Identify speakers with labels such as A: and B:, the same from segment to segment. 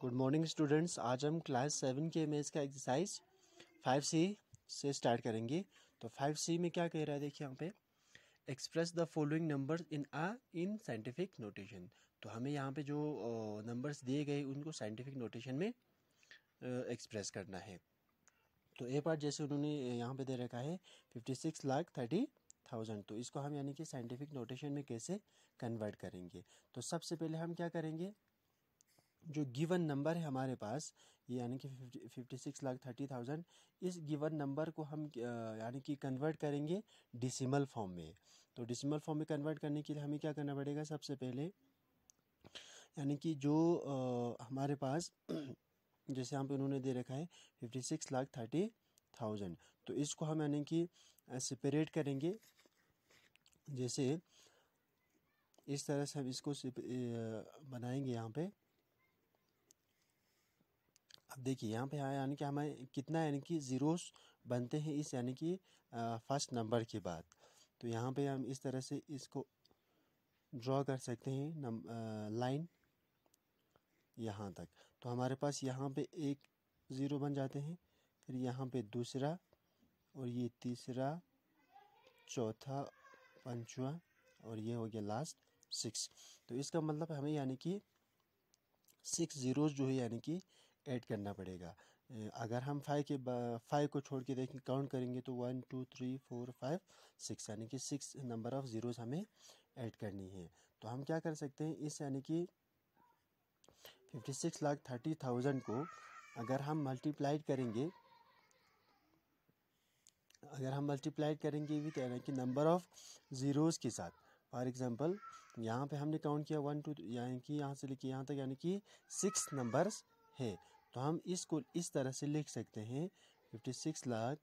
A: good morning students आज हम class seven के मेज का एक्सरसाइज फाइव सी से स्टार्ट करेंगे तो फाइव सी में क्या कह रहा है देखिए यहाँ पे express the following numbers in uh in scientific notation तो हमें यहाँ पे जो नंबर्स दिए गए उनको साइंटिफिक नोटेशन में एक्सप्रेस करना है तो ए पार्ट जैसे उन्होंने यहाँ पे दे रखा है fifty six lakh thirty thousand तो इसको हम यानी कि साइंटिफिक नोटेशन में कैसे कन्वर्ट करेंगे तो सबसे पहले हम क्या करेंगे जो गिवन नंबर है हमारे पास यानी कि fifty fifty six lakh thirty thousand इस गिवन नंबर को हम यानी कि कन्वर्ट करेंगे डिसिमल फॉर्म में तो डिसिमल फॉर्म में कन्वर्ट करने के लिए हमें क्या करना पड़ेगा सबसे पहले यानी कि जो आ, हमारे पास जैसे यहाँ पे उन्होंने दे रखा है fifty six lakh thirty thousand तो इसको हम यानी कि सेपरेट करेंगे जैसे इस तरह से हम इसको बनाएंगे यहाँ पे देखिए यहाँ पे हाँ, यानी कि हमें कितना यानी कि ज़ीरोस बनते हैं इस यानी कि फर्स्ट नंबर के बाद तो यहाँ पे हम इस तरह से इसको ड्रॉ कर सकते हैं नम लाइन यहाँ तक तो हमारे पास यहाँ पे एक ज़ीरो बन जाते हैं फिर यहाँ पे दूसरा और ये तीसरा चौथा पंचवा और ये हो गया लास्ट सिक्स तो इसका मतलब हमें यानी कि सिक्स ज़ीरोज़ जो है यानी कि ऐड करना पड़ेगा अगर हम फाइव के फाइव को छोड़ के देखें काउंट करेंगे तो one two three four five six यानी कि सिक्स नंबर ऑफ़ ज़ीरोज़ हमें ऐड करनी है तो हम क्या कर सकते हैं इस यानी कि fifty six lakh thirty thousand को अगर हम मल्टीप्लाइड करेंगे अगर हम मल्टीप्लाइड करेंगे विथ यानी कि नंबर ऑफ़ ज़ीरोज़ के साथ फॉर एग्ज़ाम्पल यहाँ पे हमने काउंट किया वन टू यानी कि यहाँ से लेके यहाँ तक यानी कि सिक्स नंबर्स है तो हम इसको इस तरह से लिख सकते हैं fifty six lakh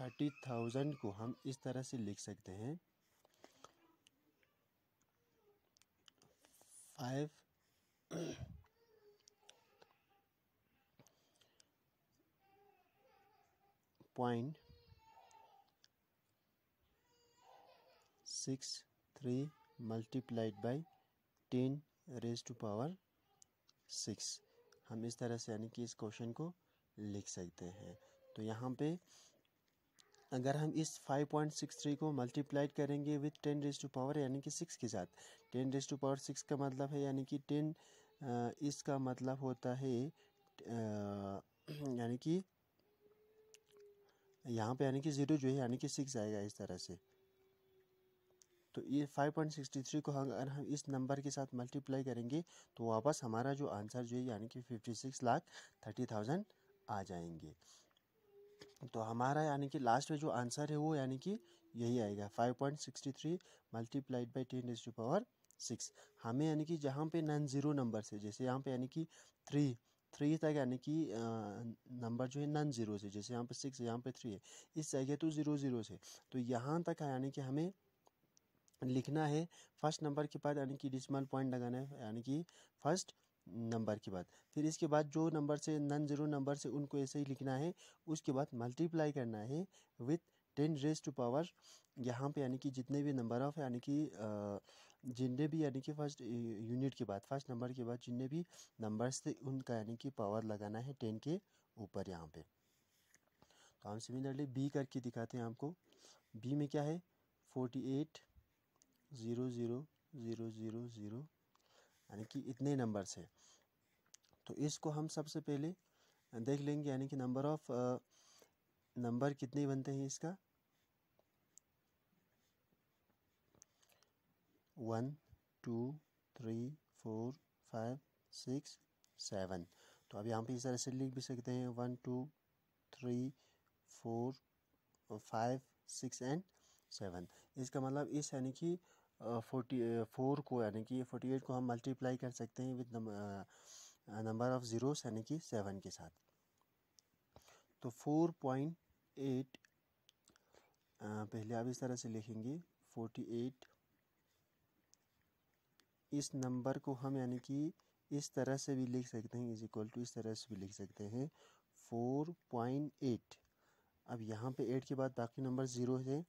A: thirty thousand को हम इस तरह से लिख सकते हैं five point six three multiplied by ten raise to power six हम इस तरह से यानी कि इस क्वेश्चन को लिख सकते हैं तो यहाँ पे अगर हम इस 5.63 को मल्टीप्लाइड करेंगे with ten raise to power यानी कि सिक्स के साथ ten raise to power six का मतलब है यानी कि टेन इसका मतलब होता है यानी कि यहाँ पे यानी कि ज़ीरो जो है यानी कि सिक्स आएगा इस तरह से तो ये 5.63 को हम अगर हम इस नंबर के साथ मल्टीप्लाई करेंगे तो वापस हमारा जो आंसर जो है यानी कि 56 लाख थर्टी थाउजेंड आ जाएंगे तो हमारा यानी कि लास्ट में जो आंसर है वो यानी कि यही आएगा 5.63 point sixty three multiplied by ten is to power six हमें यानी कि जहाँ पे नॉन ज़ीरो नंबर से जैसे यहाँ पे यानी कि थ्री थ्री तक यानी कि नंबर जो है नॉन ज़ीरो से जैसे यहाँ पे सिक्स यहाँ पे थ्री है इस जगह तो ज़ीरो ज़ीरो से तो यहाँ तक यानी कि हमें लिखना है फर्स्ट नंबर के बाद यानी कि डिसमल पॉइंट लगाना है यानी कि फर्स्ट नंबर के बाद फिर इसके बाद जो नंबर से नन जीरो नंबर से उनको ऐसे ही लिखना है उसके बाद मल्टीप्लाई करना है with ten raise to power यहाँ पे यानी कि जितने भी नंबर ऑफ यानी कि जितने भी यानी कि फर्स्ट यूनिट के बाद फर्स्ट नंबर के बाद जितने भी नंबर्स थे उनका यानी कि पावर लगाना है टेन के ऊपर यहाँ पे तो हम सिमिलरली बी करके दिखाते हैं आपको बी में क्या है forty eight zero zero zero zero zero यानी कि इतने नंबर्स हैं तो इसको हम सबसे पहले देख लेंगे यानी कि नंबर ऑफ नंबर कितने बनते हैं इसका one two three four five six seven तो अब यहाँ पे इस तरह से लिख भी सकते हैं one two three four five six and seven इसका मतलब इस यानी कि फोर्टी फोर को यानी कि फोर्टी एट को हम मल्टीप्लाई कर सकते हैं विद नंबर ऑफ़ ज़ीरोस यानी कि सेवन के साथ तो फोर पॉइंट एट पहले आप इस तरह से लिखेंगे फोर्टी एट इस नंबर को हम यानी कि इस तरह से भी लिख सकते हैं इज इक्वल टू इस तरह से भी लिख सकते हैं फोर पॉइंट एट अब यहाँ पे एट के बाद बाकी नंबर ज़ीरो है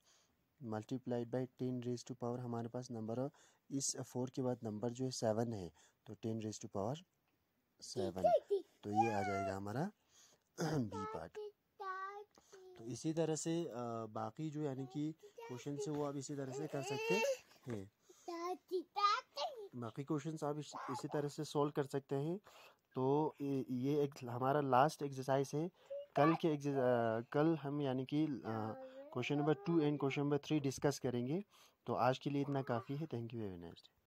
A: multiplied by ten raise to power हमारे पास नंबर इस फोर के बाद नंबर जो है सेवन है तो ten raise to power seven तो ये आ जाएगा हमारा बी पार्ट तो इसी तरह से बाकी जो यानी कि क्वेश्चन से वो आप इसी तरह से कर सकते हैं बाकी क्वेश्चन आप इसी तरह से सोल्व कर सकते हैं तो ये एक हमारा लास्ट एक्सरसाइज है कल के कल हम यानी कि question number two and question number three discuss करेंगे तो आज के लिए इतना काफ़ी है थैंक यू वेरी मच